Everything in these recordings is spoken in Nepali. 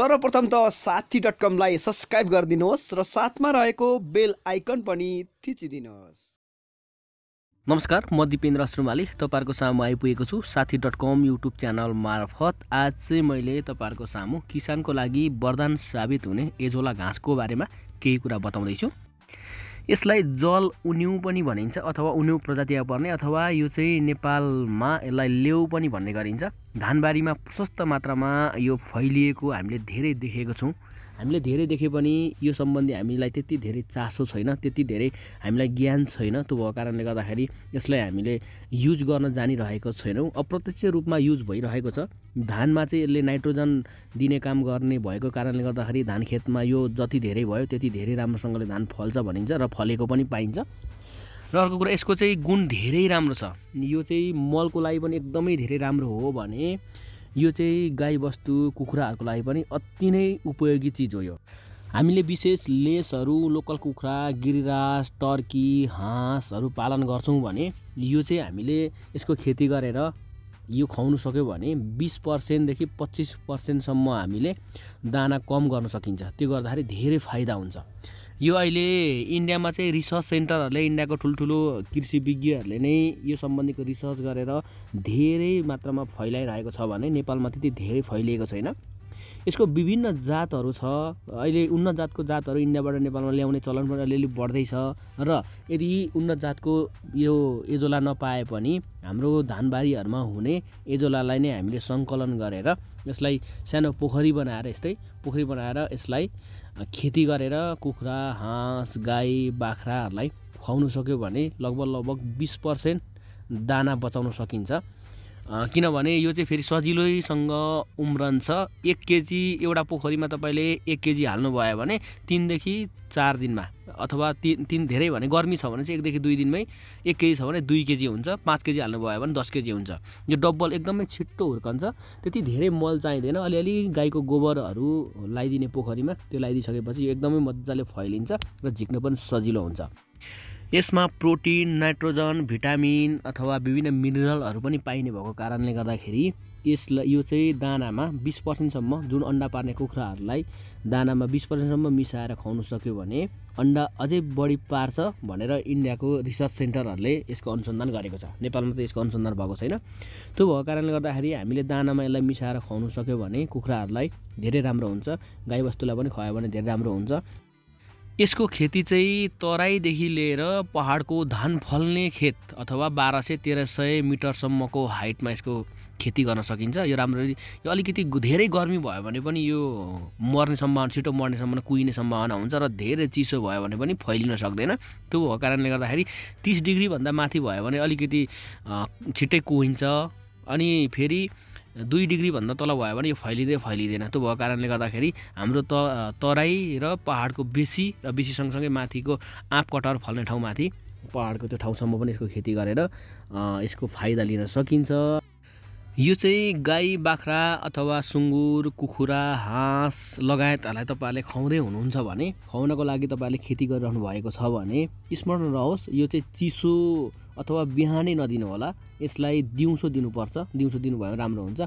सर्वप्रथम त साथी डट कमलाई सब्सक्राइब गरिदिनुहोस् र साथमा रहेको बेल आइकन पनि थिचिदिनुहोस् नमस्कार म दिपेन्द्र श्रुमाली तपाईँहरूको सामु आइपुगेको छु साथी डट कम युट्युब च्यानल मार्फत आज चाहिँ मैले तपाईँहरूको सामु किसानको लागि वरदान साबित हुने एजोला घाँसको बारेमा केही कुरा बताउँदैछु यसलाई जल उन्यु पनि भनिन्छ अथवा उन्यु प्रजातिमा पर्ने अथवा यो चाहिँ नेपालमा यसलाई लेउ पनि भन्ने गरिन्छ धानबारीमा प्रशस्त मात्रामा यो फैलिएको हामीले धेरै देखेको छौँ हामीले धेरै देखे पनि यो सम्बन्धी हामीलाई त्यति धेरै चासो छैन त्यति धेरै हामीलाई ज्ञान छैन त्यो भएको कारणले गर्दाखेरि यसलाई हामीले युज गर्न जानिरहेको छैनौँ अप्रत्यक्ष रूपमा युज भइरहेको छ धानमा चाहिँ यसले नाइट्रोजन दिने काम गर्ने भएको कारणले गर्दाखेरि धान खेतमा यो जति धेरै भयो त्यति धेरै राम्रोसँगले धान फल्छ भनिन्छ र फलेको पनि पाइन्छ र अर्को कुरा यसको चाहिँ गुण धेरै राम्रो छ यो चाहिँ मलको लागि पनि एकदमै धेरै राम्रो हो भने यो चाहिँ गाईबस्तु कुखुराहरूको लागि पनि अति नै उपयोगी चिज हो यो हामीले विशेष लेसहरू लोकल कुखुरा गिरिराज टर्की हाँसहरू पालन गर्छौँ भने यो चाहिँ हामीले यसको खेती गरेर यो खुवाउनु सक्यो भने बिस पर्सेन्टदेखि पच्चिस पर्सेन्टसम्म हामीले दाना कम गर्न सकिन्छ त्यो गर्दाखेरि धेरै फाइदा हुन्छ यो अहिले इन्डियामा चाहिँ रिसर्च सेन्टरहरूले इन्डियाको ठुल्ठुलो कृषि विज्ञहरूले नै यो सम्बन्धीको रिसर्च गरेर धेरै मात्रामा फैलाइरहेको छ भने नेपालमा त्यति धेरै फैलिएको छैन यसको विभिन्न जातहरू छ अहिले उन्नत जातको जातहरू इन्डियाबाट नेपालमा ल्याउने चलन पनि अलिअलि बढ्दैछ र यदि उन्नत जातको यो एजोला नपाए पनि हाम्रो धानबारीहरूमा हुने एजोलालाई नै हामीले सङ्कलन गरेर यसलाई सानो पोखरी बनाएर यस्तै पोखरी बनाएर यसलाई खेती गरेर कुखुरा हाँस गाई बाख्राहरूलाई खुवाउनु सक्यो भने लगभग लगभग बिस पर्सेन्ट दाना बचाउन सकिन्छ किनभने यो चाहिँ फेरि सजिलैसँग उम्रन्छ एक केजी एउटा पोखरीमा तपाईँले एक केजी हाल्नुभयो भने तिनदेखि चार दिनमा अथवा तिन तिन धेरै भने गर्मी छ भने चाहिँ एकदेखि दुई दिनमै एक केजी छ भने दुई केजी हुन्छ पाँच केजी हाल्नुभयो भने दस केजी हुन्छ यो डब्बल एकदमै छिट्टो हुर्कन्छ त्यति धेरै मल चाहिँदैन अलिअलि गाईको गोबरहरू लगाइदिने पोखरीमा त्यो लगाइदिइसकेपछि यो एकदमै मजाले फैलिन्छ र झिक्न पनि सजिलो हुन्छ यसमा प्रोटिन नाइट्रोजन भिटामिन अथवा विभिन्न मिनरलहरू पनि पाइने भएको कारणले गर्दाखेरि यसलाई यो चाहिँ दानामा बिस पर्सेन्टसम्म जुन अन्डा पार्ने कुखुराहरूलाई दानामा बिस पर्सेन्टसम्म मिसाएर खुवाउनु सक्यो भने अन्डा अझै बढी पार्छ भनेर इन्डियाको रिसर्च सेन्टरहरूले यसको अनुसन्धान गरेको छ नेपालमा त यसको अनुसन्धान भएको छैन त्यो भएको कारणले गर्दाखेरि हामीले दानामा यसलाई मिसाएर खुवाउनु सक्यो भने कुखुराहरूलाई धेरै राम्रो हुन्छ गाईबस्तुलाई पनि खुवायो भने धेरै राम्रो हुन्छ यसको खेती चाहिँ तराईदेखि लिएर पहाडको धान फल्ने खेत अथवा बाह्र सय तेह्र सय मिटरसम्मको हाइटमा यसको खेती गर्न सकिन्छ यो राम्ररी यो अलिकति धेरै गर्मी भयो भने पनि यो मर्ने सम्भावना छिटो मर्ने सम्भावना कुहिने सम्भावना हुन्छ र धेरै चिसो भयो भने पनि फैलिन सक्दैन त्यो भएको कारणले गर्दाखेरि तिस डिग्रीभन्दा माथि भयो भने अलिकति छिट्टै कुहिन्छ अनि फेरि दुई डिग्रीभन्दा तल भयो भने यो फैलिँदै फैलिँदैन त्यो भएको कारणले गर्दाखेरि हाम्रो त तराई र पहाडको बेसी र बेसी सँगसँगै माथिको आँप कटर फल्ने ठाउँमाथि पहाडको त्यो ठाउँसम्म पनि यसको खेती गरेर यसको फाइदा लिन सकिन्छ यो चाहिँ गाई बाख्रा अथवा सुँगुर कुखुरा हाँस लगायतहरूलाई तपाईँहरूले खुवाउँदै हुनुहुन्छ भने खुवाउनको लागि तपाईँहरूले खेती गरिरहनु भएको छ भने स्मरण रहोस् यो चाहिँ चिसो अथवा बिहानै नदिनु होला यसलाई दिउँसो दिनुपर्छ दिउँसो दिनुभयो राम्रो हुन्छ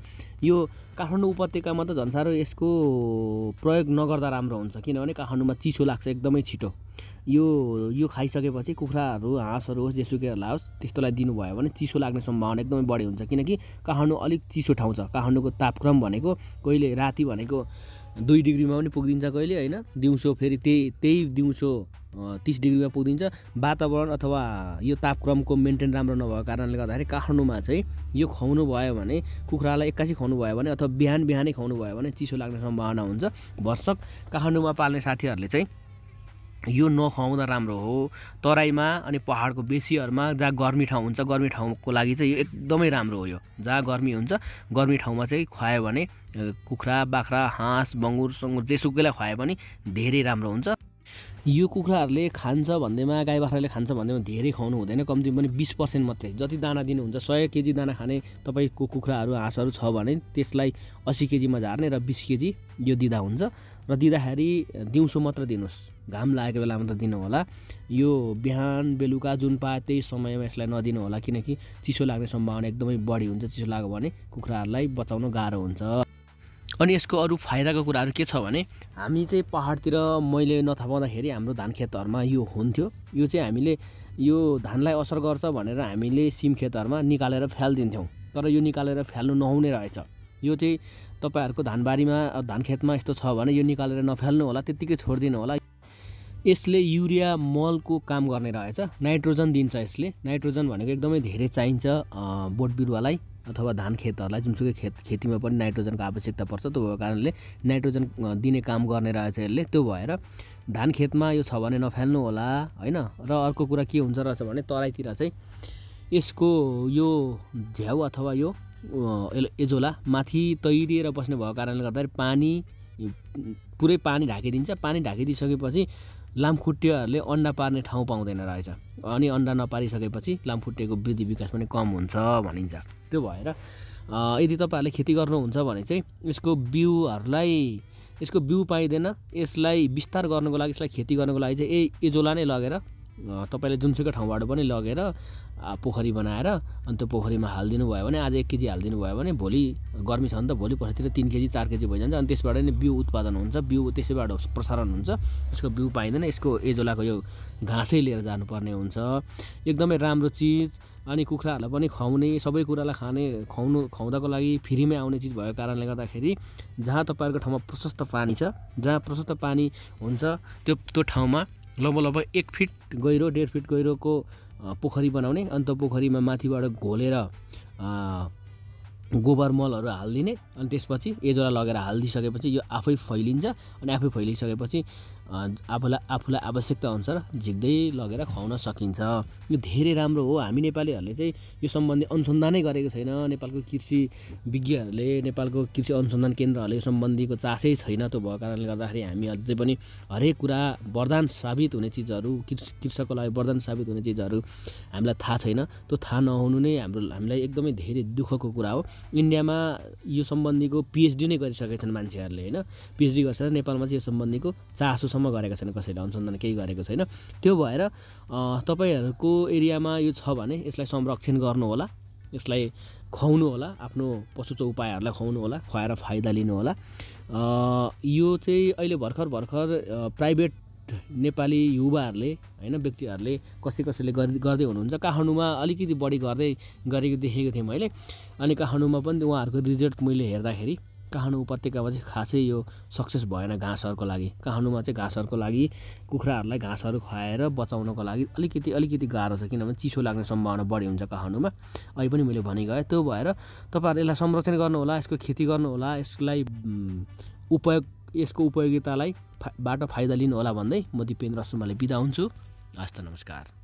यो काठमाडौँ उपत्यकामा त झन् साह्रो यसको प्रयोग नगर्दा राम्रो हुन्छ किनभने काठमाडौँमा चिसो लाग्छ एकदमै छिटो यो यो खाइसकेपछि कुखुराहरू हाँसहरू होस् जेसुकैहरूलाई होस् त्यस्तोलाई दिनुभयो भने चिसो लाग्ने सम्भावना एकदमै बढी हुन्छ किनकि काठमाडौँ अलिक चिसो ठाउँ छ काठमाडौँको तापक्रम भनेको कहिले राति भनेको दुई डिग्रीमा पनि पुगिदिन्छ कहिले होइन दिउँसो फेरि त्यही त्यही दिउँसो तिस डिग्रीमा पुगिदिन्छ वातावरण अथवा यो तापक्रमको मेन्टेन राम्रो नभएको कारणले गर्दाखेरि काठमाडौँमा चाहिँ यो खुवाउनु भयो भने कुखुरालाई एक्कासी खुवाउनु भयो भने अथवा बिहान बिहानै खुवाउनु भयो भने चिसो लाग्ने सम्भावना हुन्छ भर्सक काठमाडौँमा पाल्ने साथीहरूले चाहिँ यो नखुवाउँदा राम्रो हो तराईमा अनि पहाडको बेसीहरूमा जहाँ गर्मी ठाउँ हुन्छ गर्मी ठाउँको लागि चाहिँ यो एकदमै राम्रो हो यो जहाँ गर्मी हुन्छ गर्मी ठाउँमा चाहिँ खुवायो भने कुखुरा बाख्रा हाँस बङ्गुर सङ्गुर जेसुकैलाई खुवायो भने धेरै राम्रो हुन्छ यो कुखुराहरूले खान्छ भन्दैमा गाई बाख्राले खान्छ भन्दैमा धेरै खुवाउनु हुँदैन कम्ती पनि बिस पर्सेन्ट मात्रै जति दाना दिनुहुन्छ सय केजी दाना खाने तपाईँको कुखुराहरू हाँसहरू छ भने त्यसलाई असी केजीमा झार्ने र बिस केजी यो दिँदा हुन्छ र दिँदाखेरि दिउँसो मात्र दिनुहोस् घाम लागेको बेलामा त होला यो बिहान बेलुका जुन पायो त्यही समयमा यसलाई नदिनु होला किनकि चिसो लाग्ने सम्भावना एकदमै बढी हुन्छ चिसो लाग्यो भने कुखुराहरूलाई बचाउन गाह्रो हुन्छ अनि यसको अरू फाइदाको कुराहरू के छ भने हामी चाहिँ पाहाडतिर मैले नथा पाउँदाखेरि हाम्रो धान खेतहरूमा यो हुन्थ्यो यो चाहिँ हामीले यो धानलाई असर गर्छ भनेर हामीले सिम खेतहरूमा निकालेर फ्यालिदिन्थ्यौँ तर यो निकालेर फ्याल्नु नहुने रहेछ यो चाहिँ तपाईँहरूको धानबारीमा धान खेतमा यस्तो छ भने यो निकालेर नफाल्नु होला त्यत्तिकै छोडिदिनु होला यसले युरिया मलको काम गर्ने रहेछ नाइट्रोजन दिन्छ यसले नाइट्रोजन भनेको एकदमै धेरै चाहिन्छ बोट बिरुवालाई अथवा धान खेतहरूलाई जुनसुकै खेत खेतीमा पनि नाइट्रोजनको आवश्यकता पर्छ त्यो भएको कारणले नाइट्रोजन दिने काम गर्ने रहेछ यसले त्यो भएर धान खेतमा यो छ भने नफाल्नु होला होइन र अर्को कुरा के हुन्छ रहेछ भने तराईतिर चाहिँ यसको यो झ्याउ अथवा यो एजोला माथि तैरिएर बस्ने भएको कारणले गर्दाखेरि पानी पुरै पानी ढाकिदिन्छ पानी ढाकिदिइसकेपछि लामखुट्टेहरूले अन्डा पार्ने ठाउँ पाउँदैन रहेछ अनि अन्डा नपारिसकेपछि लामखुट्टेको वृद्धि विकास पनि कम हुन्छ भनिन्छ त्यो भएर यदि तपाईँहरूले खेती गर्नुहुन्छ भने चाहिँ यसको बिउहरूलाई यसको बिउ पाइँदैन यसलाई विस्तार गर्नुको लागि यसलाई खेती गर्नुको लागि चाहिँ ए एजोला नै लगेर तपाईँले जुनसुकै ठाउँबाट पनि लगेर पोखरी बनाएर अनि त्यो पोखरीमा हालिदिनु भयो भने आज एक केजी हालिदिनु भयो भने भोलि गर्मी छ भने त भोलि पर्सितिर तिन केजी चार केजी भइजान्छ अनि त्यसबाट नै बिउ उत्पादन हुन्छ बिउ त्यसैबाट प्रसारण हुन्छ यसको बिउ पाइँदैन यसको एजोलाको यो घाँसै लिएर जानुपर्ने हुन्छ एकदमै राम्रो चिज अनि कुखुराहरूलाई पनि खुवाउने सबै कुरालाई खाने खुवाउनु खुवाउँदाको लागि फ्रीमै आउने चिज भएको कारणले गर्दाखेरि जहाँ तपाईँहरूको ठाउँमा प्रशस्त पानी छ जहाँ प्रशस्त पानी हुन्छ त्यो त्यो ठाउँमा लगभग लगभग एक फिट गहिरो डेढ फिट गहिरोको पोखरी बनाउने अन्त पोखरीमा माथिबाट घोलेर गोबर मलहरू हालिदिने अनि त्यसपछि एजोरा लगेर हालिदिइसकेपछि यो आफै फैलिन्छ अनि आफै फैलिसकेपछि आफूलाई आफूलाई अनुसार झिक्दै लगेर खुवाउन सकिन्छ यो धेरै राम्रो हो हामी नेपालीहरूले चाहिँ यो सम्बन्धी अनुसन्धानै गरेको छैन नेपालको कृषि विज्ञहरूले नेपालको कृषि अनुसन्धान केन्द्रहरूले यो सम्बन्धीको चासै छैन त्यो भएको कारणले गर्दाखेरि हामी अझै पनि हरेक कुरा वरदान साबित हुने चिजहरू कृषकको लागि वरदान साबित हुने चिजहरू हामीलाई थाहा छैन त्यो थाहा नहुनु नै हाम्रो हामीलाई एकदमै धेरै दुःखको कुरा हो इन्डियामा यो सम्बन्धीको पिएचडी नै गरिसकेका छन् मान्छेहरूले होइन पिएचडी गरिसकेर नेपालमा चाहिँ यो सम्बन्धीको चासोसम्म अहिलेसम्म गरेका छैन कसैले अनुसन्धान केही गरेको छैन त्यो भएर तपाईँहरूको एरियामा यो छ भने यसलाई संरक्षण गर्नुहोला यसलाई खुवाउनु होला आफ्नो पशु चौपायहरूलाई खुवाउनु होला खुवाएर फाइदा लिनु होला यो चाहिँ अहिले भर्खर भर्खर प्राइभेट नेपाली युवाहरूले होइन व्यक्तिहरूले कसै कसैले गर्दै हुनुहुन्छ काठमाडौँमा अलिकति बढी गर्दै गरेको देखेको थिएँ मैले अनि काठमाडौँमा पनि उहाँहरूको रिजल्ट मैले हेर्दाखेरि काठमाडौँ उपत्यकामा चाहिँ खासै यो सक्सेस भएन घाँसहरूको लागि काठमाडौँमा चाहिँ घाँसहरूको लागि कुखुराहरूलाई घाँसहरू खुवाएर बचाउनको लागि अलिकति अलिकति गाह्रो छ किनभने चिसो लाग्ने सम्भावना बढी हुन्छ काठमाडौँमा अहिले पनि मैले भनि गएँ त्यो भएर तपाईँहरू यसलाई संरक्षण गर्नुहोला यसको खेती गर्नुहोला यसलाई उपयोग यसको उपयोगितालाई फा बाट फाइदा लिनुहोला भन्दै म दिपेन्द्र सुमाले बिदा हुन्छु हस्त नमस्कार